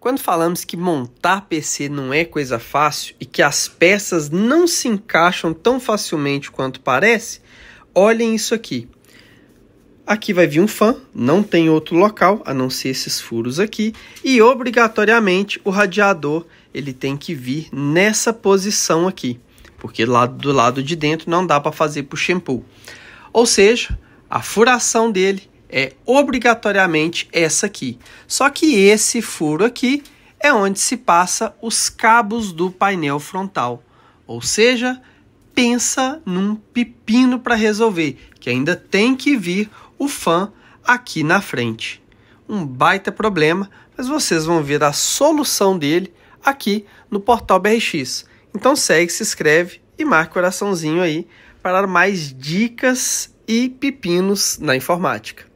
Quando falamos que montar PC não é coisa fácil e que as peças não se encaixam tão facilmente quanto parece, olhem isso aqui. Aqui vai vir um fã, não tem outro local a não ser esses furos aqui, e obrigatoriamente o radiador ele tem que vir nessa posição aqui, porque do lado de dentro não dá para fazer push and pull. Ou seja, a furação dele é obrigatoriamente essa aqui. Só que esse furo aqui é onde se passa os cabos do painel frontal. Ou seja, pensa num pepino para resolver, que ainda tem que vir o fã aqui na frente. Um baita problema, mas vocês vão ver a solução dele aqui no portal BRX. Então segue, se inscreve e marca o coraçãozinho aí para mais dicas e pepinos na informática.